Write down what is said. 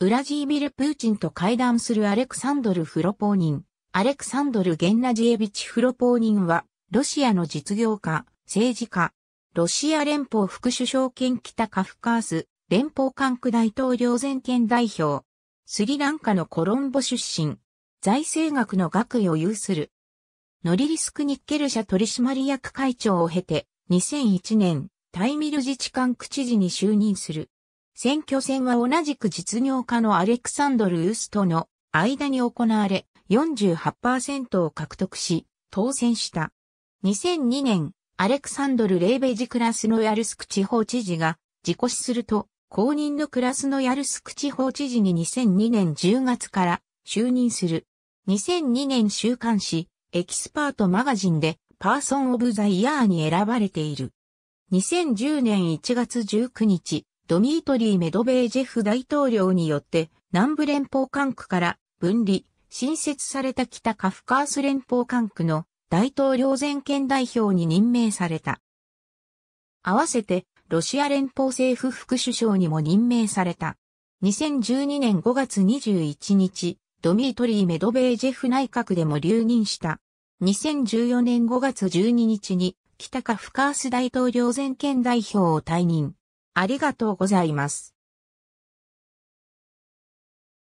ウラジービル・プーチンと会談するアレクサンドル・フロポーニン、アレクサンドル・ゲンナジエビチ・フロポーニンは、ロシアの実業家、政治家、ロシア連邦副首相兼北カフカース、連邦管区大統領全権代表、スリランカのコロンボ出身、財政学の学位を有する。ノリリスクニッケル社取締役会長を経て、2001年、タイミル自治管区知事に就任する。選挙戦は同じく実業家のアレクサンドル・ウスとの間に行われ48%を獲得し当選した。2002年、アレクサンドル・レーベージクラスのヤルスク地方知事が自己死すると公認のクラスのヤルスク地方知事に2002年10月から就任する。2002年週刊誌、エキスパートマガジンでパーソンオブザイヤーに選ばれている。2010年1月19日、ドミートリー・メドベージェフ大統領によって南部連邦管区から分離、新設された北カフカース連邦管区の大統領全権代表に任命された。合わせてロシア連邦政府副首相にも任命された。2012年5月21日、ドミートリー・メドベージェフ内閣でも留任した。2014年5月12日に北カフカース大統領全権代表を退任。ありがとうございます。